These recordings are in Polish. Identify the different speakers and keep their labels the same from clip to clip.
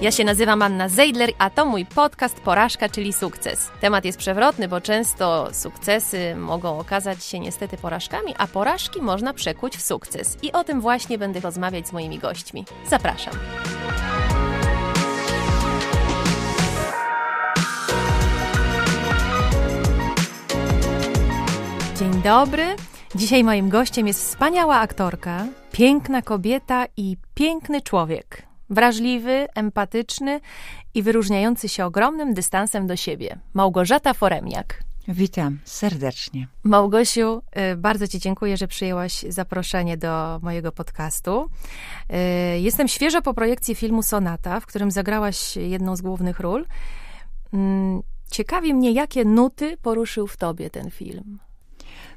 Speaker 1: Ja się nazywam Anna Zeidler, a to mój podcast Porażka, czyli sukces. Temat jest przewrotny, bo często sukcesy mogą okazać się niestety porażkami, a porażki można przekuć w sukces. I o tym właśnie będę rozmawiać z moimi gośćmi. Zapraszam. Dzień dobry. Dzisiaj moim gościem jest wspaniała aktorka, piękna kobieta i piękny człowiek. Wrażliwy, empatyczny i wyróżniający się ogromnym dystansem do siebie. Małgorzata Foremniak.
Speaker 2: Witam serdecznie.
Speaker 1: Małgosiu, y, bardzo Ci dziękuję, że przyjęłaś zaproszenie do mojego podcastu. Y, jestem świeżo po projekcji filmu Sonata, w którym zagrałaś jedną z głównych ról. Mm, ciekawi mnie, jakie nuty poruszył w Tobie ten film.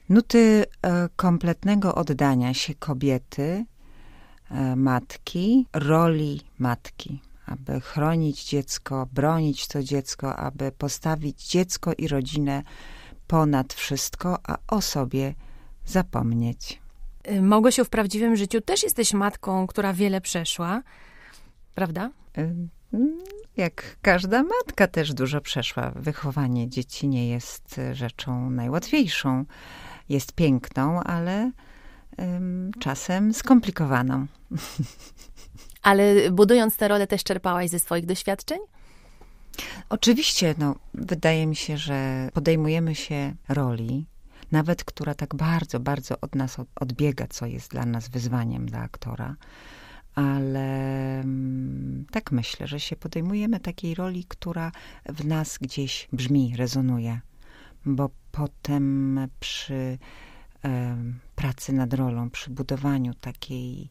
Speaker 2: Nuty e, kompletnego oddania się kobiety, E, matki, roli matki, aby chronić dziecko, bronić to dziecko, aby postawić dziecko i rodzinę ponad wszystko, a o sobie zapomnieć.
Speaker 1: Y, się w prawdziwym życiu też jesteś matką, która wiele przeszła, prawda? Y, mm,
Speaker 2: jak każda matka też dużo przeszła. Wychowanie dzieci nie jest rzeczą najłatwiejszą. Jest piękną, ale czasem skomplikowaną.
Speaker 1: Ale budując tę rolę też czerpałaś ze swoich doświadczeń?
Speaker 2: Oczywiście, no, wydaje mi się, że podejmujemy się roli, nawet która tak bardzo, bardzo od nas odbiega, co jest dla nas wyzwaniem dla aktora, ale tak myślę, że się podejmujemy takiej roli, która w nas gdzieś brzmi, rezonuje, bo potem przy pracy nad rolą, przy budowaniu takiej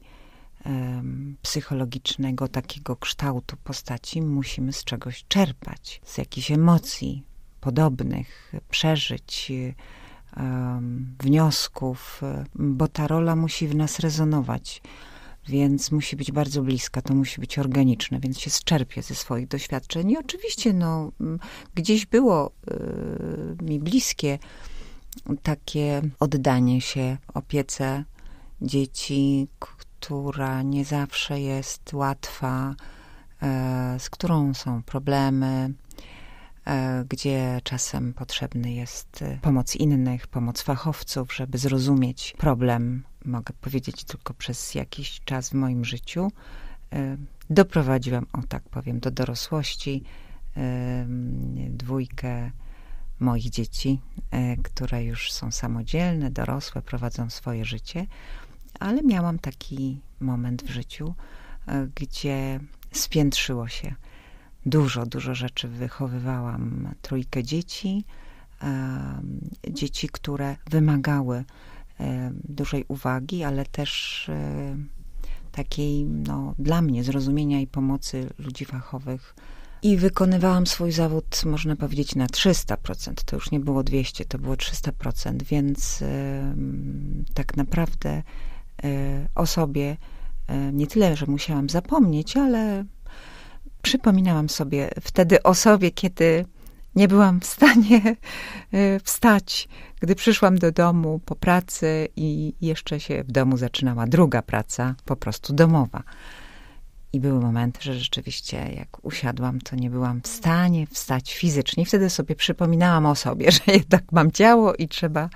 Speaker 2: psychologicznego, takiego kształtu postaci, musimy z czegoś czerpać, z jakichś emocji podobnych, przeżyć, wniosków, bo ta rola musi w nas rezonować więc musi być bardzo bliska, to musi być organiczne, więc się zczerpie ze swoich doświadczeń. I oczywiście, no, gdzieś było yy, mi bliskie takie oddanie się opiece dzieci, która nie zawsze jest łatwa, e, z którą są problemy, e, gdzie czasem potrzebny jest e, pomoc innych, pomoc fachowców, żeby zrozumieć problem. Mogę powiedzieć tylko przez jakiś czas w moim życiu. Doprowadziłam, o tak powiem, do dorosłości dwójkę moich dzieci, e, które już są samodzielne, dorosłe, prowadzą swoje życie, ale miałam taki moment w życiu, e, gdzie spiętrzyło się. Dużo, dużo rzeczy wychowywałam. Trójkę dzieci, e, dzieci, które wymagały dużej uwagi, ale też takiej no, dla mnie zrozumienia i pomocy ludzi fachowych i wykonywałam swój zawód, można powiedzieć, na 300%. To już nie było 200, to było 300%, więc y, tak naprawdę y, o sobie y, nie tyle, że musiałam zapomnieć, ale przypominałam sobie wtedy o sobie, kiedy nie byłam w stanie e, wstać, gdy przyszłam do domu po pracy i jeszcze się w domu zaczynała druga praca, po prostu domowa. I były momenty, że rzeczywiście jak usiadłam, to nie byłam w stanie wstać fizycznie. Wtedy sobie przypominałam o sobie, że jednak mam ciało i trzeba,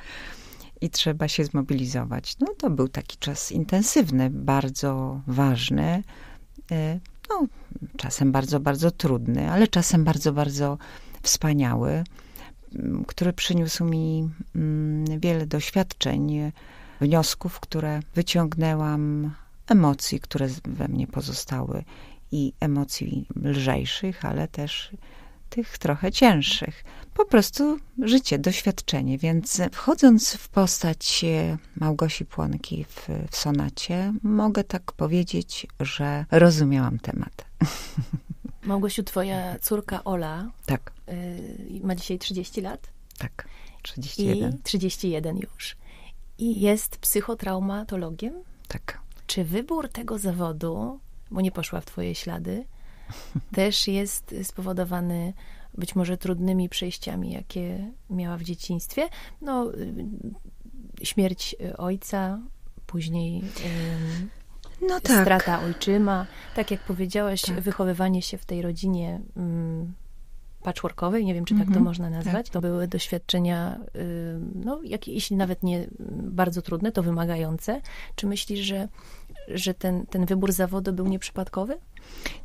Speaker 2: i trzeba się zmobilizować. No to był taki czas intensywny, bardzo ważny. E, no, czasem bardzo, bardzo trudny, ale czasem bardzo, bardzo wspaniały, który przyniósł mi mm, wiele doświadczeń, wniosków, które wyciągnęłam emocji, które we mnie pozostały i emocji lżejszych, ale też tych trochę cięższych. Po prostu życie, doświadczenie. Więc wchodząc w postać e, Małgosi Płonki w, w sonacie, mogę tak powiedzieć, że rozumiałam temat.
Speaker 1: Małgosiu, twoja córka Ola tak. E, ma dzisiaj 30 lat. Tak,
Speaker 2: 31. I
Speaker 1: 31 już. I jest psychotraumatologiem. Tak. Czy wybór tego zawodu, bo nie poszła w twoje ślady, też jest spowodowany być może trudnymi przejściami, jakie miała w dzieciństwie? No, y, śmierć y, ojca, później... no tak. Strata ojczyma, tak jak powiedziałaś, tak. wychowywanie się w tej rodzinie patchworkowej, nie wiem, czy tak to mhm. można tak. nazwać. Tak. To były doświadczenia, no, jak, jeśli nawet nie bardzo trudne, to wymagające. Czy myślisz, że że ten, ten wybór zawodu był nieprzypadkowy?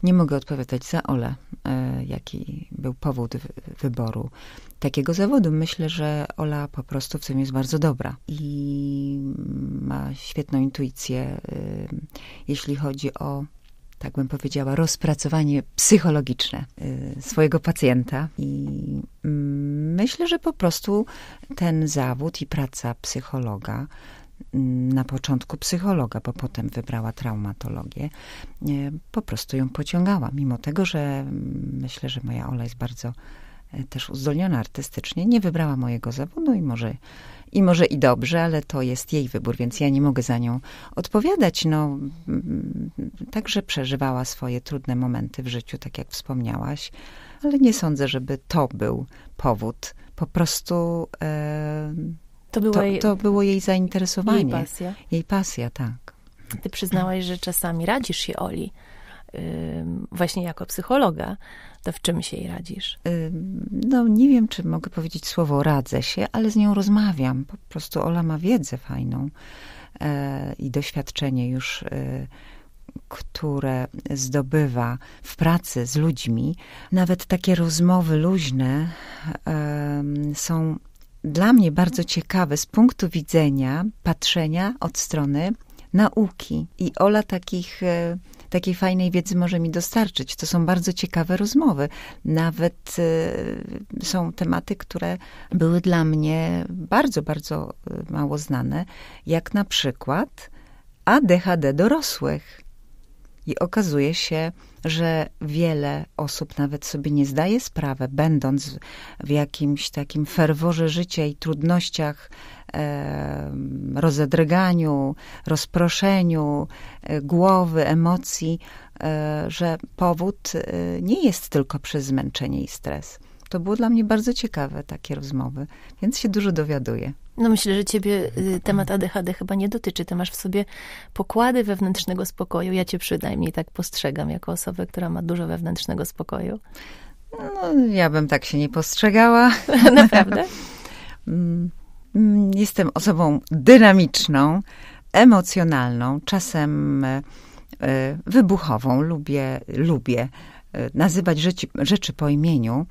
Speaker 2: Nie mogę odpowiadać za Ole, e, jaki był powód wyboru takiego zawodu. Myślę, że Ola po prostu w tym jest bardzo dobra i ma świetną intuicję, e, jeśli chodzi o tak bym powiedziała, rozpracowanie psychologiczne e, swojego pacjenta. I mm, myślę, że po prostu ten zawód i praca psychologa Mm, na początku psychologa, bo potem wybrała traumatologię, po prostu ją pociągała. Mimo tego, że mm, myślę, że moja Ola jest bardzo e, też uzdolniona artystycznie, nie wybrała mojego zawodu i może, i może i dobrze, ale to jest jej wybór, więc ja nie mogę za nią odpowiadać. No, mm, także przeżywała swoje trudne momenty w życiu, tak jak wspomniałaś, ale nie sądzę, żeby to był powód. Po prostu. Yy, to, to, jej, to
Speaker 1: było jej zainteresowanie. Jej pasja.
Speaker 2: Jej pasja, tak.
Speaker 1: Ty przyznałaś, że czasami radzisz się Oli, właśnie jako psychologa, to w czym się jej radzisz?
Speaker 2: No nie wiem, czy mogę powiedzieć słowo radzę się, ale z nią rozmawiam. Po prostu Ola ma wiedzę fajną e, i doświadczenie już, e, które zdobywa w pracy z ludźmi. Nawet takie rozmowy luźne e, są dla mnie bardzo ciekawe z punktu widzenia patrzenia od strony nauki. I Ola takich, e, takiej fajnej wiedzy może mi dostarczyć. To są bardzo ciekawe rozmowy. Nawet e, są tematy, które były dla mnie bardzo, bardzo e, mało znane, jak na przykład ADHD dorosłych. I okazuje się, że wiele osób nawet sobie nie zdaje sprawy, będąc w jakimś takim ferworze życia i trudnościach, e, rozedrganiu, rozproszeniu e, głowy, emocji, e, że powód e, nie jest tylko przez zmęczenie i stres. To było dla mnie bardzo ciekawe takie rozmowy, więc się dużo dowiaduję.
Speaker 1: No myślę, że ciebie y, temat ADHD chyba nie dotyczy. Ty masz w sobie pokłady wewnętrznego spokoju. Ja cię przynajmniej tak postrzegam jako osobę, która ma dużo wewnętrznego spokoju. No, ja bym tak się nie postrzegała. Naprawdę?
Speaker 2: Mm, mm, jestem osobą dynamiczną, emocjonalną, czasem e, e, wybuchową. Lubię, lubię E, nazywać rzeczy, rzeczy po imieniu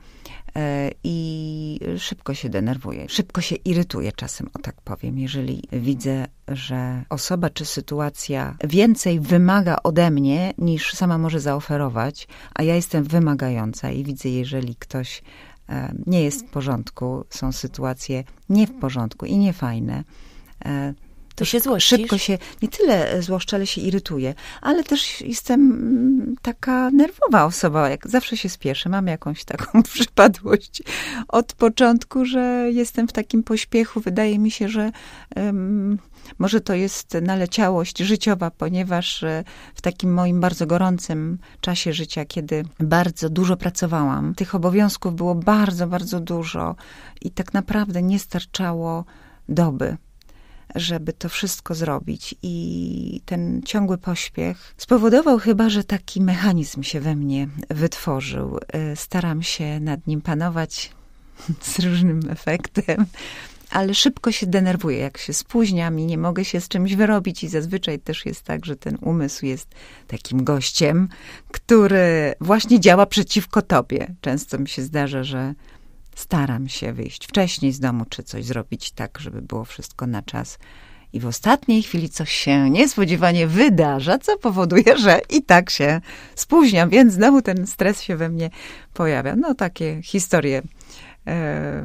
Speaker 2: e, i szybko się denerwuję, szybko się irytuję czasem, o tak powiem, jeżeli widzę, że osoba czy sytuacja więcej wymaga ode mnie niż sama może zaoferować, a ja jestem wymagająca i widzę, jeżeli ktoś e, nie jest w porządku, są sytuacje nie w porządku i niefajne, to się złościsz? Szybko się nie tyle złoszczę, ale się irytuję. Ale też jestem mm, taka nerwowa osoba, jak zawsze się spieszę. Mam jakąś taką przypadłość od początku, że jestem w takim pośpiechu. Wydaje mi się, że um, może to jest naleciałość życiowa, ponieważ e, w takim moim bardzo gorącym czasie życia, kiedy bardzo dużo pracowałam, tych obowiązków było bardzo, bardzo dużo i tak naprawdę nie starczało doby żeby to wszystko zrobić. I ten ciągły pośpiech spowodował chyba, że taki mechanizm się we mnie wytworzył. Y, staram się nad nim panować z różnym efektem ale szybko się denerwuję, jak się spóźniam i nie mogę się z czymś wyrobić. I zazwyczaj też jest tak, że ten umysł jest takim gościem, który właśnie działa przeciwko tobie. Często mi się zdarza, że Staram się wyjść wcześniej z domu, czy coś zrobić tak, żeby było wszystko na czas. I w ostatniej chwili coś się niespodziewanie wydarza, co powoduje, że i tak się spóźniam, więc znowu ten stres się we mnie pojawia. No, takie historie e,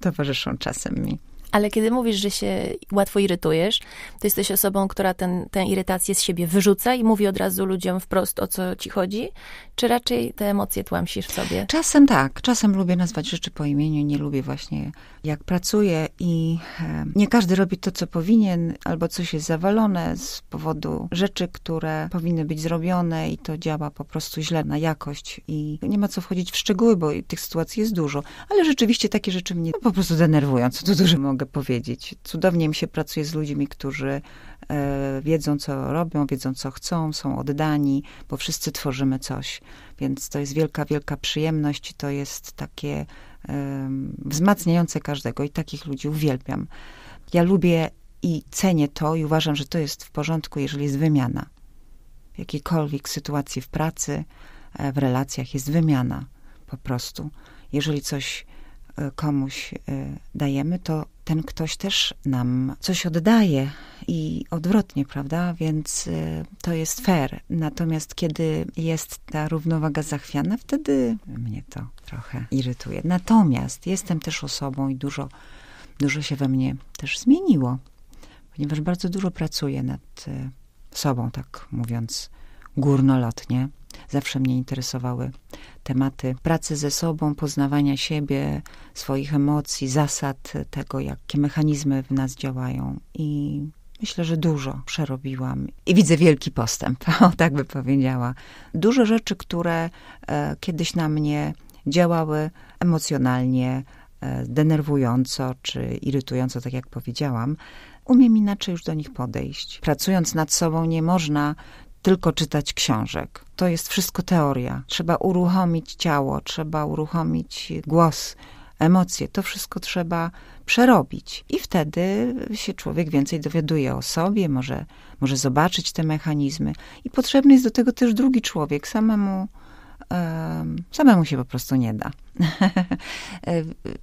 Speaker 2: towarzyszą czasem mi.
Speaker 1: Ale kiedy mówisz, że się łatwo irytujesz, to jesteś osobą, która ten, tę irytację z siebie wyrzuca i mówi od razu ludziom wprost, o co ci chodzi? Czy raczej te emocje tłamsisz w sobie?
Speaker 2: Czasem tak. Czasem lubię nazwać rzeczy po imieniu. Nie lubię właśnie, jak pracuję i e, nie każdy robi to, co powinien, albo coś jest zawalone z powodu rzeczy, które powinny być zrobione i to działa po prostu źle na jakość. I nie ma co wchodzić w szczegóły, bo tych sytuacji jest dużo. Ale rzeczywiście takie rzeczy mnie po prostu denerwują, co tu dużo mogę powiedzieć. Cudownie mi się pracuje z ludźmi, którzy e, wiedzą, co robią, wiedzą, co chcą, są oddani, bo wszyscy tworzymy coś. Więc to jest wielka, wielka przyjemność, to jest takie wzmacniające każdego i takich ludzi uwielbiam. Ja lubię i cenię to i uważam, że to jest w porządku, jeżeli jest wymiana. W jakiejkolwiek sytuacji w pracy, e, w relacjach jest wymiana po prostu. Jeżeli coś e, komuś dajemy, to ten ktoś też nam coś oddaje i odwrotnie, prawda? Więc y, to jest fair. Natomiast kiedy jest ta równowaga zachwiana, wtedy mnie to trochę irytuje. Natomiast jestem też osobą i dużo, dużo się we mnie też zmieniło, ponieważ bardzo dużo pracuję nad y, sobą, tak mówiąc górnolotnie. Zawsze mnie interesowały tematy pracy ze sobą, poznawania siebie, swoich emocji, zasad tego, jakie mechanizmy w nas działają. I myślę, że dużo przerobiłam i widzę wielki postęp, o tak by powiedziała. Dużo rzeczy, które e, kiedyś na mnie działały emocjonalnie, e, denerwująco czy irytująco, tak jak powiedziałam, umiem inaczej już do nich podejść. Pracując nad sobą nie można tylko czytać książek. To jest wszystko teoria. Trzeba uruchomić ciało, trzeba uruchomić głos, emocje. To wszystko trzeba przerobić. I wtedy się człowiek więcej dowiaduje o sobie, może, może zobaczyć te mechanizmy. I potrzebny jest do tego też drugi człowiek. Samemu samemu się po prostu nie da.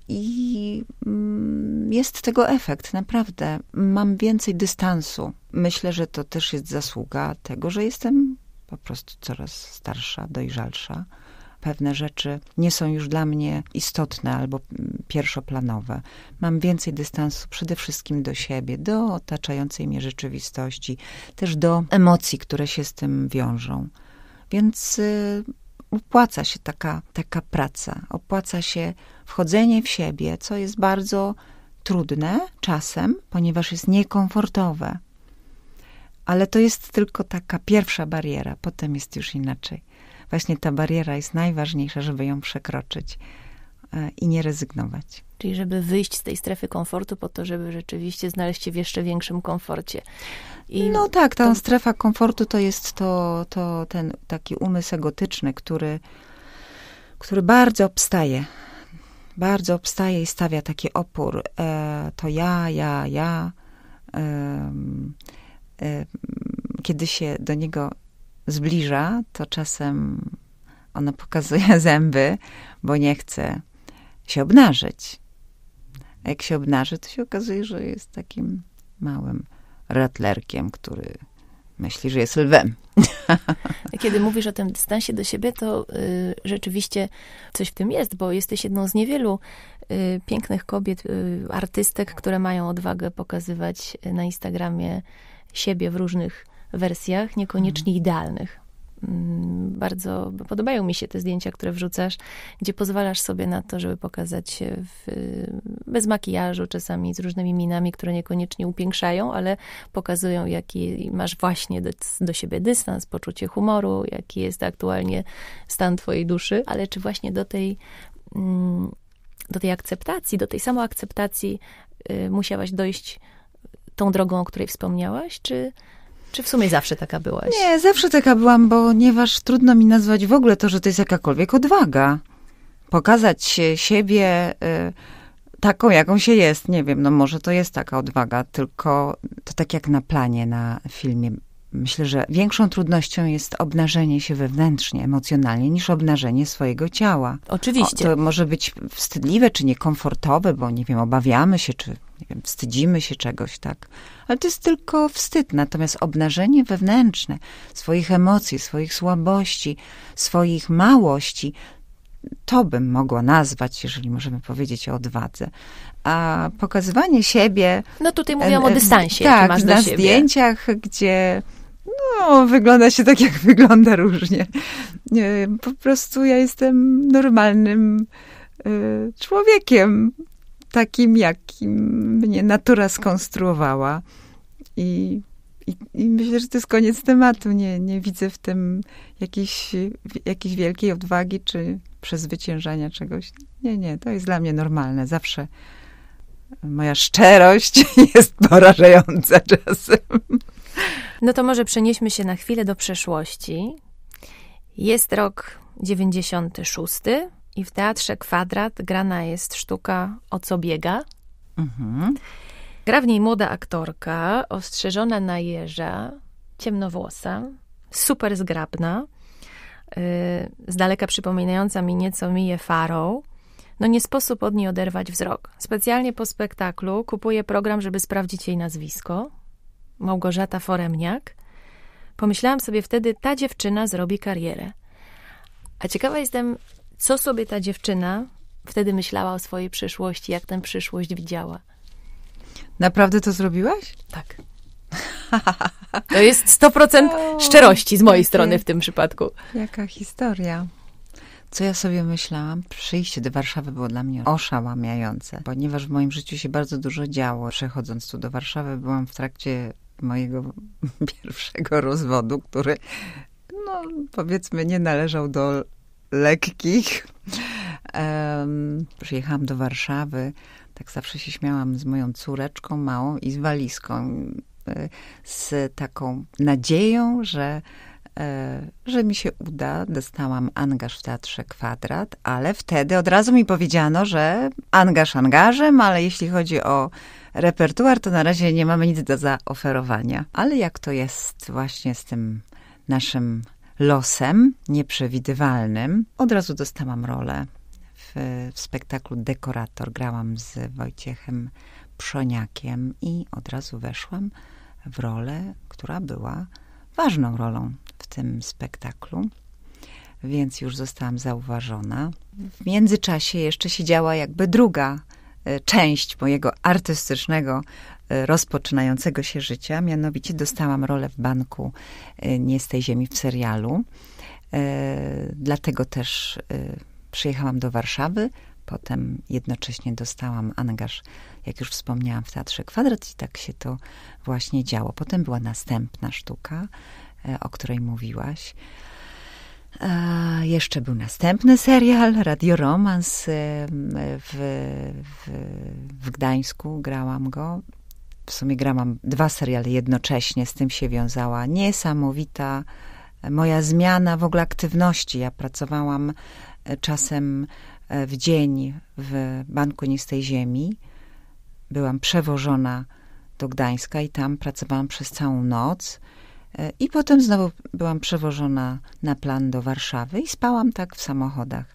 Speaker 2: I mm, jest tego efekt, naprawdę. Mam więcej dystansu. Myślę, że to też jest zasługa tego, że jestem po prostu coraz starsza, dojrzalsza. Pewne rzeczy nie są już dla mnie istotne albo mm, pierwszoplanowe. Mam więcej dystansu przede wszystkim do siebie, do otaczającej mnie rzeczywistości, też do emocji, które się z tym wiążą. Więc y, opłaca się taka, taka praca, opłaca się wchodzenie w siebie, co jest bardzo trudne czasem, ponieważ jest niekomfortowe. Ale to jest tylko taka pierwsza bariera, potem jest już inaczej. Właśnie ta bariera jest najważniejsza, żeby ją przekroczyć. E, i nie rezygnować.
Speaker 1: Czyli żeby wyjść z tej strefy komfortu po to, żeby rzeczywiście znaleźć się w jeszcze większym komforcie. I no tak, ta to... strefa komfortu to jest to, to ten taki umysł
Speaker 2: egotyczny, który, który bardzo obstaje. Bardzo obstaje i stawia taki opór. E, to ja, ja, ja. E, e, kiedy się do niego zbliża, to czasem ono pokazuje zęby, bo nie chce się obnażyć. A jak się obnaży, to
Speaker 1: się okazuje, że jest takim
Speaker 2: małym ratlerkiem, który myśli, że jest lwem.
Speaker 1: Kiedy mówisz o tym dystansie do siebie, to y, rzeczywiście coś w tym jest, bo jesteś jedną z niewielu y, pięknych kobiet, y, artystek, które mają odwagę pokazywać na Instagramie siebie w różnych wersjach, niekoniecznie mhm. idealnych. Mm, bardzo podobają mi się te zdjęcia, które wrzucasz, gdzie pozwalasz sobie na to, żeby pokazać się w, bez makijażu, czasami z różnymi minami, które niekoniecznie upiększają, ale pokazują, jaki masz właśnie do, do siebie dystans, poczucie humoru, jaki jest aktualnie stan twojej duszy, ale czy właśnie do tej mm, do tej akceptacji, do tej samoakceptacji y, musiałaś dojść tą drogą, o której wspomniałaś, czy, czy w sumie zawsze taka byłaś? Nie,
Speaker 2: zawsze taka byłam, ponieważ trudno mi nazwać w ogóle to, że to jest jakakolwiek odwaga. Pokazać się, siebie y, taką, jaką się jest. Nie wiem, no może to jest taka odwaga, tylko to tak jak na planie, na filmie. Myślę, że większą trudnością jest obnażenie się wewnętrznie, emocjonalnie, niż obnażenie swojego ciała. Oczywiście. O, to może być wstydliwe czy niekomfortowe, bo nie wiem, obawiamy się, czy nie wiem, wstydzimy się czegoś, tak? Ale to jest tylko wstyd. Natomiast obnażenie wewnętrzne swoich emocji, swoich słabości, swoich małości, to bym mogła nazwać, jeżeli możemy powiedzieć o odwadze. A pokazywanie siebie.
Speaker 1: No tutaj mówiłam o dystansie. Tak, masz na zdjęciach,
Speaker 2: gdzie no, wygląda się tak, jak wygląda różnie. Po prostu ja jestem normalnym y, człowiekiem takim, jakim mnie natura skonstruowała. I, i, I, myślę, że to jest koniec tematu. Nie, nie widzę w tym jakiejś, jakiejś wielkiej odwagi czy przezwyciężania czegoś. Nie, nie, to jest dla mnie normalne. Zawsze moja szczerość jest porażająca czasem.
Speaker 1: No to może przenieśmy się na chwilę do przeszłości. Jest rok 96. I w Teatrze Kwadrat grana jest sztuka O co biega. Mhm. Gra w niej młoda aktorka, ostrzeżona na jeża, ciemnowłosa, super zgrabna, yy, z daleka przypominająca mi nieco Miję Farą. No nie sposób od niej oderwać wzrok. Specjalnie po spektaklu kupuję program, żeby sprawdzić jej nazwisko. Małgorzata Foremniak. Pomyślałam sobie wtedy, ta dziewczyna zrobi karierę. A ciekawa jestem, co sobie ta dziewczyna wtedy myślała o swojej przyszłości, jak tę przyszłość widziała.
Speaker 2: Naprawdę to zrobiłaś? Tak.
Speaker 1: To jest 100% o, szczerości z mojej jakie, strony w tym przypadku.
Speaker 2: Jaka historia. Co ja sobie myślałam? Przyjście do Warszawy było dla mnie oszałamiające, ponieważ w moim życiu się bardzo dużo działo. Przechodząc tu do Warszawy, byłam w trakcie mojego pierwszego rozwodu, który, no, powiedzmy, nie należał do lekkich. Um, przyjechałam do Warszawy. Tak zawsze się śmiałam z moją córeczką małą i z walizką. Z taką nadzieją, że, e, że mi się uda. Dostałam angaż w Teatrze Kwadrat, ale wtedy od razu mi powiedziano, że angaż angażem, ale jeśli chodzi o repertuar, to na razie nie mamy nic do zaoferowania. Ale jak to jest właśnie z tym naszym losem nieprzewidywalnym. Od razu dostałam rolę w, w spektaklu Dekorator. Grałam z Wojciechem Przoniakiem i od razu weszłam w rolę, która była ważną rolą w tym spektaklu więc już zostałam zauważona. W międzyczasie jeszcze siedziała jakby druga e, część mojego artystycznego E, rozpoczynającego się życia. Mianowicie dostałam rolę w banku e, Nie z tej ziemi w serialu. E, dlatego też przyjechałam do Warszawy. Potem jednocześnie dostałam angaż, jak już wspomniałam, w Teatrze Kwadrat i tak się to właśnie działo. Potem była następna sztuka, o której mówiłaś. jeszcze był następny serial, Radio Romans w, w, w Gdańsku, grałam go w sumie grałam dwa seriale jednocześnie, z tym się wiązała niesamowita e, moja zmiana w ogóle aktywności. Ja pracowałam e, czasem e, w dzień w Banku Nistej Ziemi. Byłam przewożona do Gdańska i tam pracowałam przez całą noc. I potem znowu byłam przewożona na plan do Warszawy i spałam tak w samochodach.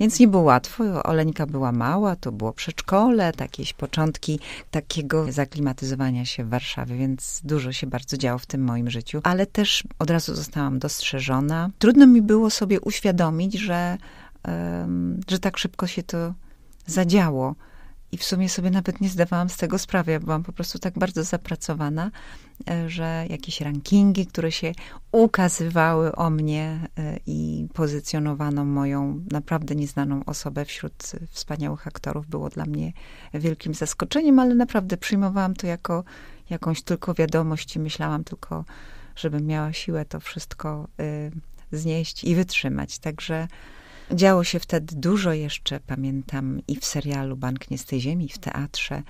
Speaker 2: Więc nie było łatwo. Oleńka była mała, to było przedszkole, jakieś początki takiego zaklimatyzowania się w Warszawie, więc dużo się bardzo działo w tym moim życiu. Ale też od razu zostałam dostrzeżona. Trudno mi było sobie uświadomić, że, um, że tak szybko się to zadziało. I w sumie sobie nawet nie zdawałam z tego sprawy. Ja byłam po prostu tak bardzo zapracowana, E, że jakieś rankingi, które się ukazywały o mnie e, i pozycjonowano moją naprawdę nieznaną osobę wśród wspaniałych aktorów, było dla mnie wielkim zaskoczeniem, ale naprawdę przyjmowałam to jako jakąś tylko wiadomość i myślałam tylko, żebym miała siłę to wszystko y, znieść i wytrzymać. Także działo się wtedy dużo jeszcze, pamiętam, i w serialu Bank Nie z tej Ziemi, i w teatrze.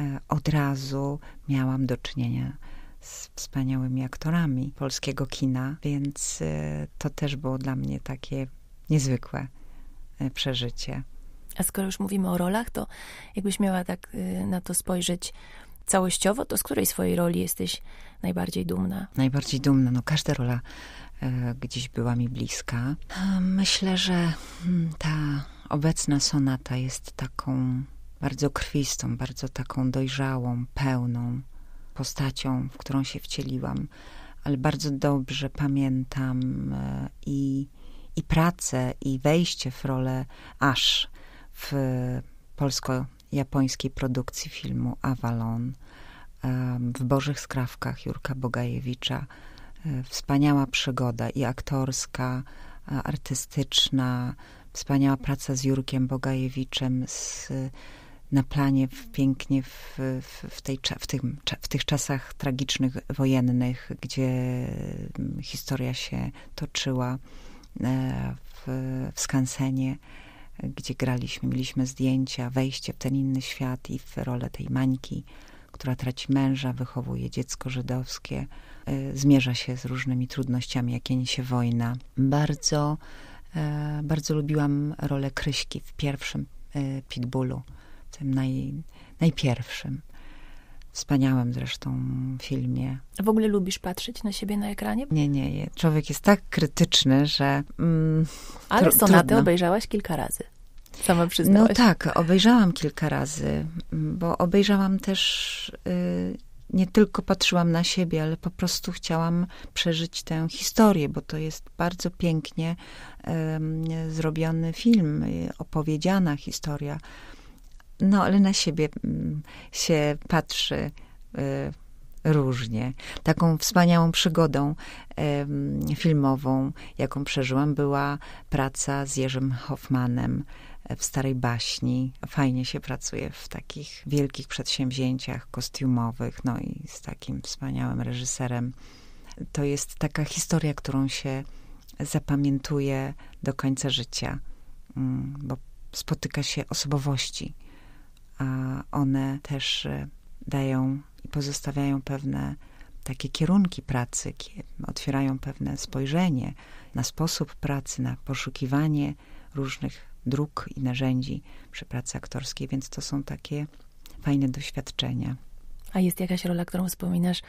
Speaker 2: E, od razu miałam do czynienia z wspaniałymi aktorami polskiego kina, więc e, to też było dla mnie takie niezwykłe e, przeżycie.
Speaker 1: A skoro już mówimy o rolach, to jakbyś miała tak e, na to spojrzeć całościowo, to z której swojej roli jesteś najbardziej dumna?
Speaker 2: Najbardziej dumna, no każda rola gdzieś była mi bliska. Myślę, że hmm, ta obecna sonata jest taką bardzo krwistą, bardzo taką dojrzałą, pełną, postacią, w którą się wcieliłam, ale bardzo dobrze pamiętam e, i, i pracę, i wejście w rolę Aż w polsko-japońskiej produkcji filmu Avalon w Bożych Skrawkach Jurka Bogajewicza. E, wspaniała przygoda i aktorska, e, artystyczna, wspaniała praca z Jurkiem Bogajewiczem, z na planie w, pięknie w, w, w, tej, w, tym, w tych czasach tragicznych, wojennych, gdzie mm, historia się toczyła e, w, w skansenie, gdzie graliśmy, mieliśmy zdjęcia, wejście w ten inny świat i w rolę tej Mańki, która traci męża, wychowuje dziecko żydowskie, e, zmierza się z różnymi trudnościami, jakie niesie wojna. Bardzo, e, bardzo lubiłam rolę Kryśki w pierwszym Pitbullu tym naj, najpierwszym. Wspaniałym zresztą filmie.
Speaker 1: A w ogóle lubisz patrzeć na siebie na ekranie?
Speaker 2: Nie, nie. Człowiek jest tak krytyczny, że. Mm, Ale sonatę trudno.
Speaker 1: obejrzałaś kilka razy.
Speaker 2: Sama no przyznałaś. No tak, obejrzałam kilka razy, mm, bo obejrzałam też. Y, nie tylko patrzyłam na siebie, ale po prostu chciałam przeżyć tę historię, bo to jest bardzo pięknie zrobiony film, y, opowiedziana historia no, ale na siebie mm, się patrzy y, różnie. Taką wspaniałą przygodą filmową, jaką przeżyłam, była praca z Jerzym Hoffmanem e, w Starej Baśni. Fajnie się pracuje w takich wielkich przedsięwzięciach kostiumowych, no i z takim wspaniałym reżyserem. To jest taka historia, którą się zapamiętuje do końca życia, mm, bo spotyka się osobowości a one też e, dają i pozostawiają pewne takie kierunki pracy, otwierają pewne spojrzenie na sposób pracy, na poszukiwanie różnych dróg i narzędzi przy pracy aktorskiej, więc to są takie fajne doświadczenia.
Speaker 1: A jest jakaś rola, którą wspominasz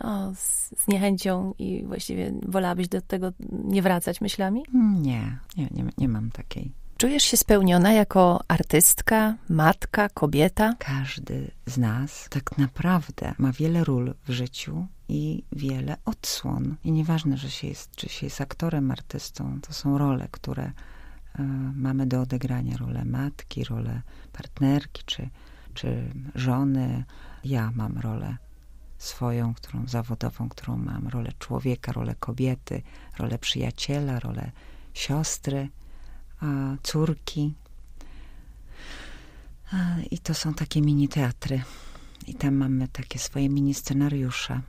Speaker 1: no, z, z, niechęcią i właściwie wolałabyś do tego nie wracać myślami? Nie, nie, nie, nie mam takiej Czujesz się spełniona jako artystka, matka, kobieta?
Speaker 2: Każdy z nas tak naprawdę ma wiele ról w życiu i wiele odsłon. I nieważne, że się jest, czy się jest aktorem, artystą, to są role, które y, mamy do odegrania. Rolę matki, rolę partnerki, czy, czy żony. Ja mam rolę swoją, którą zawodową, którą mam. Rolę człowieka, rolę kobiety, rolę przyjaciela, rolę siostry – córki. I to są takie mini teatry. I tam mamy takie swoje mini scenariusze.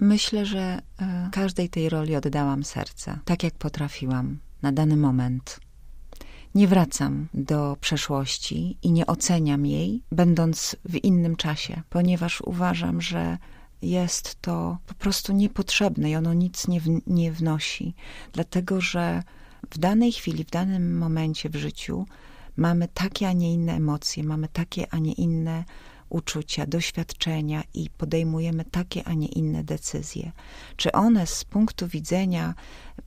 Speaker 2: Myślę, że e, każdej tej roli oddałam serce, tak jak potrafiłam na dany moment. Nie wracam do przeszłości i nie oceniam jej, będąc w innym czasie, ponieważ uważam, że jest to po prostu niepotrzebne i ono nic nie, w, nie wnosi, dlatego że w danej chwili, w danym momencie w życiu mamy takie, a nie inne emocje, mamy takie, a nie inne uczucia, doświadczenia i podejmujemy takie, a nie inne decyzje. Czy one z punktu widzenia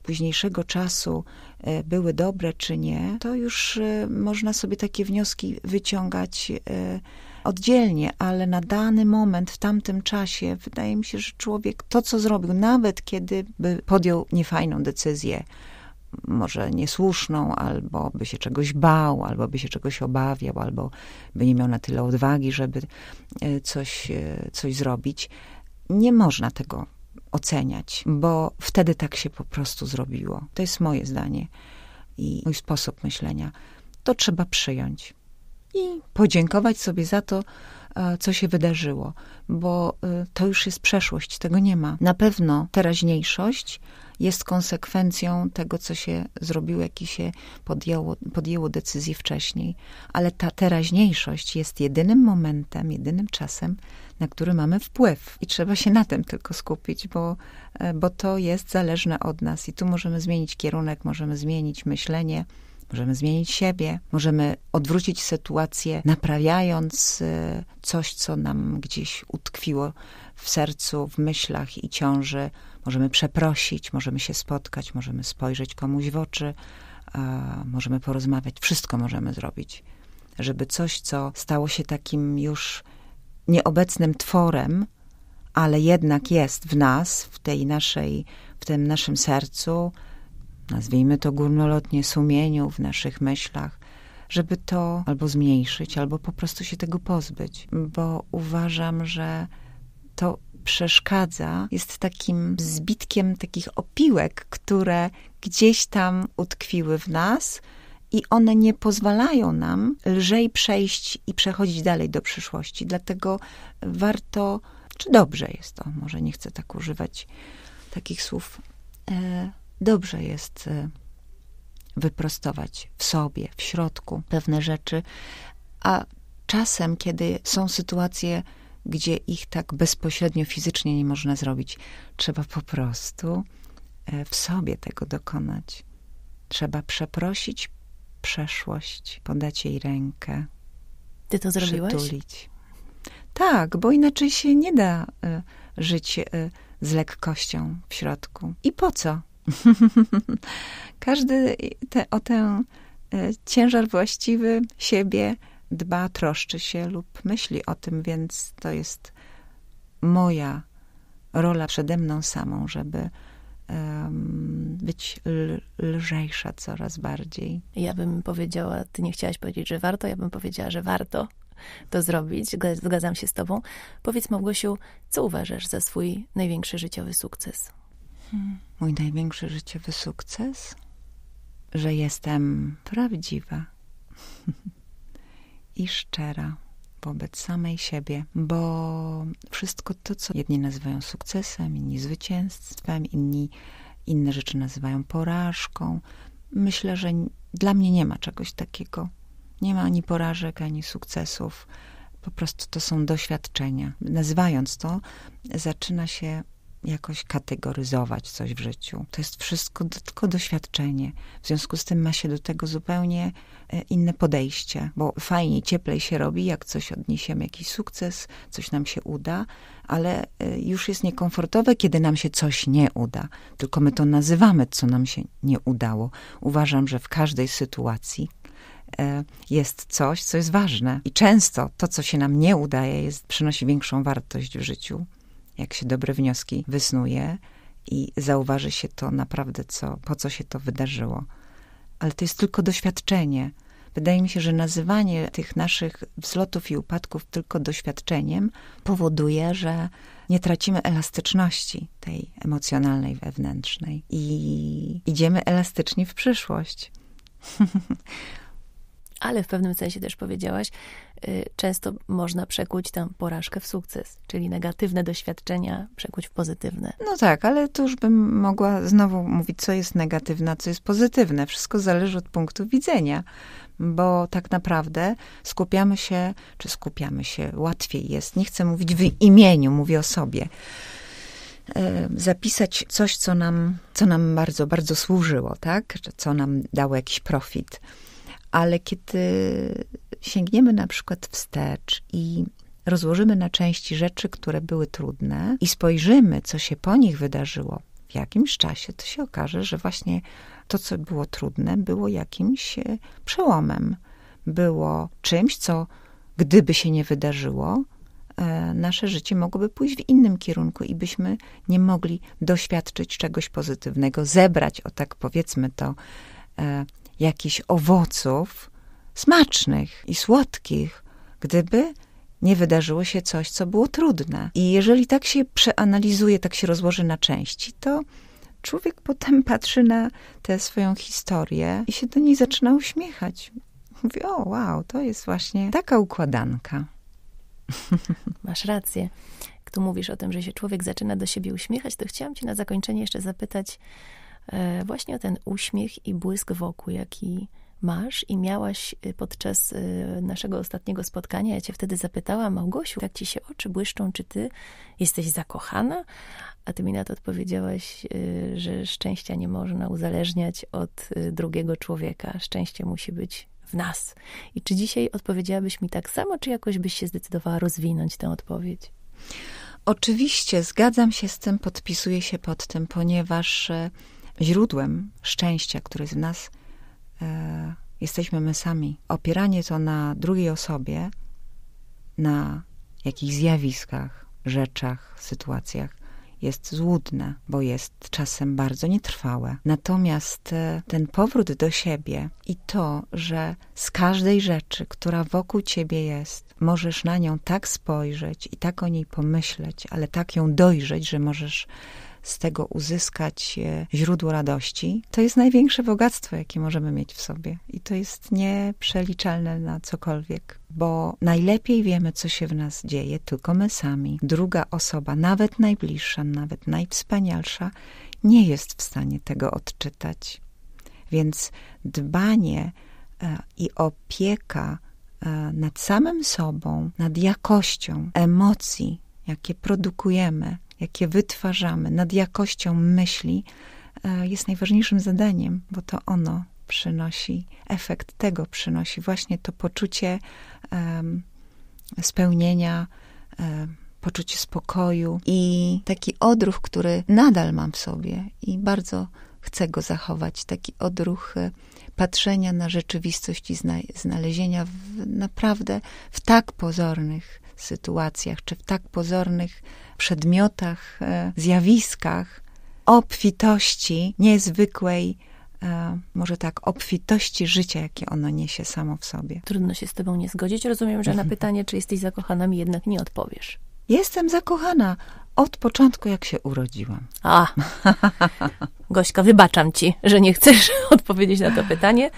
Speaker 2: późniejszego czasu e, były dobre, czy nie, to już e, można sobie takie wnioski wyciągać e, oddzielnie, ale na dany moment, w tamtym czasie, wydaje mi się, że człowiek to, co zrobił, nawet kiedy by podjął niefajną decyzję, może niesłuszną, albo by się czegoś bał, albo by się czegoś obawiał, albo by nie miał na tyle odwagi, żeby e, coś, e, coś zrobić. Nie można tego oceniać, bo wtedy tak się po prostu zrobiło. To jest moje zdanie i mój sposób myślenia. To trzeba przyjąć i podziękować sobie za to, e, co się wydarzyło, bo to już jest przeszłość, tego nie ma. Na pewno teraźniejszość jest konsekwencją tego, co się zrobiło, jaki się podjęło, podjęło decyzji wcześniej. Ale ta teraźniejszość jest jedynym momentem, jedynym czasem, na który mamy wpływ. I trzeba się na tym tylko skupić, bo, e, bo to jest zależne od nas. I tu możemy zmienić kierunek, możemy zmienić myślenie. Możemy zmienić siebie, możemy odwrócić sytuację, naprawiając e, coś, co nam gdzieś utkwiło w sercu, w myślach i ciąży, Możemy przeprosić, możemy się spotkać, możemy spojrzeć komuś w oczy, możemy porozmawiać, wszystko możemy zrobić, żeby coś, co stało się takim już nieobecnym tworem, ale jednak jest w nas, w tej naszej, w tym naszym sercu, nazwijmy to górnolotnie sumieniu, w naszych myślach, żeby to albo zmniejszyć, albo po prostu się tego pozbyć, bo uważam, że to przeszkadza, jest takim zbitkiem takich opiłek, które gdzieś tam utkwiły w nas i one nie pozwalają nam lżej przejść i przechodzić dalej do przyszłości. Dlatego warto, czy dobrze jest to, może nie chcę tak używać takich słów, e, dobrze jest e, wyprostować w sobie, w środku pewne rzeczy, a czasem, kiedy są sytuacje, gdzie ich tak bezpośrednio fizycznie nie można zrobić. Trzeba po prostu e, w sobie tego dokonać. Trzeba przeprosić przeszłość, podać jej rękę. Ty to zrobiłaś? Przytulić. Tak, bo inaczej się nie da y, żyć y, z lekkością w środku. I po co? Każdy te, o ten y, ciężar właściwy siebie dba, troszczy się lub myśli o tym, więc to jest moja rola przede mną
Speaker 1: samą, żeby być lżejsza coraz bardziej. Ja bym powiedziała, ty nie chciałaś powiedzieć, że warto, ja bym powiedziała, że warto to zrobić. Zgadzam się z tobą. Powiedz Małgosiu, co uważasz za swój największy życiowy sukces?
Speaker 2: Hmm. Mój największy życiowy sukces? Że jestem prawdziwa. i szczera wobec samej siebie, bo wszystko to, co jedni nazywają sukcesem, inni zwycięstwem, inni inne rzeczy nazywają porażką, myślę, że dla mnie nie ma czegoś takiego. Nie ma ani porażek, ani sukcesów. Po prostu to są doświadczenia. Nazywając to, zaczyna się jakoś kategoryzować coś w życiu. To jest wszystko tylko doświadczenie. W związku z tym ma się do tego zupełnie e, inne podejście, bo fajnie, cieplej się robi, jak coś odniesiemy, jakiś sukces, coś nam się uda, ale e, już jest niekomfortowe, kiedy nam się coś nie uda. Tylko my to nazywamy, co nam się nie udało. Uważam, że w każdej sytuacji e, jest coś, co jest ważne. I często to, co się nam nie udaje, jest, przynosi większą wartość w życiu jak się dobre wnioski wysnuje i zauważy się to naprawdę, co, po co się to wydarzyło. Ale to jest tylko doświadczenie. Wydaje mi się, że nazywanie tych naszych wzlotów i upadków tylko doświadczeniem powoduje, że nie tracimy elastyczności tej emocjonalnej, wewnętrznej i idziemy elastycznie w przyszłość.
Speaker 1: ale w pewnym sensie też powiedziałaś, y, często można przekuć tam porażkę w sukces, czyli negatywne doświadczenia przekuć w pozytywne.
Speaker 2: No tak, ale tu już bym mogła znowu mówić, co jest negatywne, co jest pozytywne. Wszystko zależy od punktu widzenia, bo tak naprawdę skupiamy się, czy skupiamy się, łatwiej jest, nie chcę mówić w imieniu, mówię o sobie e, zapisać coś, co nam, co nam bardzo, bardzo służyło, tak? Co nam dało jakiś profit. Ale kiedy sięgniemy na przykład wstecz i rozłożymy na części rzeczy, które były trudne i spojrzymy, co się po nich wydarzyło w jakimś czasie, to się okaże, że właśnie to, co było trudne, było jakimś e, przełomem. Było czymś, co gdyby się nie wydarzyło, e, nasze życie mogłoby pójść w innym kierunku i byśmy nie mogli doświadczyć czegoś pozytywnego, zebrać, o tak powiedzmy to, e, jakichś owoców smacznych i słodkich, gdyby nie wydarzyło się coś, co było trudne. I jeżeli tak się przeanalizuje, tak się rozłoży na części, to człowiek potem patrzy na tę swoją historię i się do niej zaczyna uśmiechać. Mówi, o wow, to jest właśnie taka układanka.
Speaker 1: Masz rację. Kto mówisz o tym, że się człowiek zaczyna do siebie uśmiechać, to chciałam cię na zakończenie jeszcze zapytać, E, właśnie o ten uśmiech i błysk wokół, jaki masz i miałaś e, podczas e, naszego ostatniego spotkania. Ja cię wtedy zapytałam, Małgosiu, jak ci się oczy błyszczą, czy ty jesteś zakochana? A ty mi na to odpowiedziałaś, że szczęścia nie można uzależniać od drugiego człowieka. Szczęście musi być w nas. I czy dzisiaj odpowiedziałabyś mi tak samo, czy jakoś byś się zdecydowała rozwinąć tę odpowiedź? Oczywiście, zgadzam się z tym, podpisuję
Speaker 2: się pod tym, ponieważ źródłem szczęścia, które jest w nas, e, jesteśmy my sami. Opieranie to na drugiej osobie, na jakichś zjawiskach, rzeczach, sytuacjach jest złudne, bo jest czasem bardzo nietrwałe. Natomiast e, ten powrót do siebie i to, że z każdej rzeczy, która wokół ciebie jest, możesz na nią tak spojrzeć i tak o niej pomyśleć, ale tak ją dojrzeć, że możesz z tego uzyskać e, źródło radości, to jest największe bogactwo, jakie możemy mieć w sobie. I to jest nieprzeliczalne na cokolwiek, bo najlepiej wiemy, co się w nas dzieje, tylko my sami. Druga osoba, nawet najbliższa, nawet najwspanialsza, nie jest w stanie tego odczytać. Więc dbanie e, i opieka e, nad samym sobą, nad jakością emocji, jakie produkujemy, jakie wytwarzamy, nad jakością myśli, e, jest najważniejszym zadaniem, bo to ono przynosi, efekt tego przynosi właśnie to poczucie um, spełnienia, um, poczucie spokoju i taki odruch, który nadal mam w sobie i bardzo chcę go zachować, taki odruch e, patrzenia na rzeczywistość i znalezienia w, naprawdę w tak pozornych sytuacjach, czy w tak pozornych przedmiotach, e, zjawiskach, obfitości niezwykłej, e, może tak, obfitości życia, jakie ono niesie samo w sobie. Trudno się z tobą nie zgodzić. Rozumiem, że na mhm.
Speaker 1: pytanie, czy jesteś zakochana, mi jednak nie odpowiesz. Jestem zakochana od początku, jak się urodziłam. A, Gośka, wybaczam ci, że nie chcesz odpowiedzieć na to pytanie.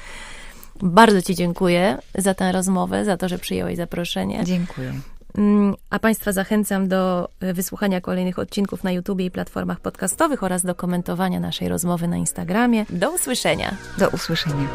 Speaker 1: Bardzo ci dziękuję za tę rozmowę, za to, że przyjęłaś zaproszenie. Dziękuję. Mm, a Państwa zachęcam do e, wysłuchania kolejnych odcinków na YouTube i platformach podcastowych oraz do komentowania naszej rozmowy na Instagramie. Do usłyszenia.
Speaker 2: Do usłyszenia.